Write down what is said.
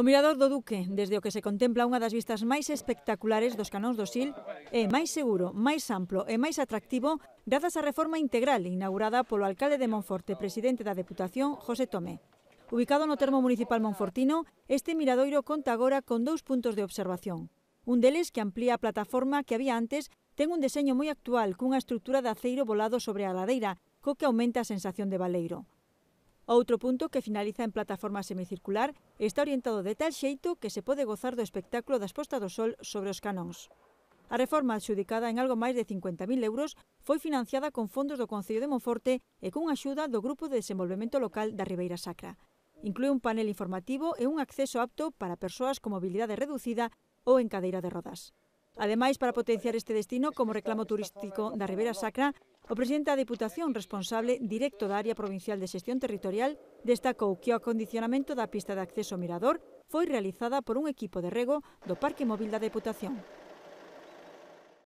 O mirador do Duque, desde o que se contempla unha das vistas máis espectaculares dos canóns do Sil, é máis seguro, máis amplo e máis atractivo grazas á reforma integral inaugurada polo alcalde de Monforte, presidente da Deputación, José Tomé. Ubicado no termo municipal monfortino, este miradoiro conta agora con dous puntos de observación. Un deles, que amplía a plataforma que había antes, ten un deseño moi actual cunha estructura de aceiro volado sobre a ladeira, co que aumenta a sensación de baleiro. Outro punto que finaliza en plataforma semicircular está orientado de tal xeito que se pode gozar do espectáculo das postas do sol sobre os canóns. A reforma adxudicada en algo máis de 50.000 euros foi financiada con fondos do Concello de Monforte e cunha axuda do Grupo de Desenvolvemento Local da Ribeira Sacra. Inclúe un panel informativo e un acceso apto para persoas con mobilidade reducida ou en cadeira de rodas. Ademais, para potenciar este destino como reclamo turístico da Ribera Sacra, o presidente da Diputación responsable directo da área provincial de xestión territorial destacou que o acondicionamento da pista de acceso ao mirador foi realizada por un equipo de rego do Parque Móvil da Deputación.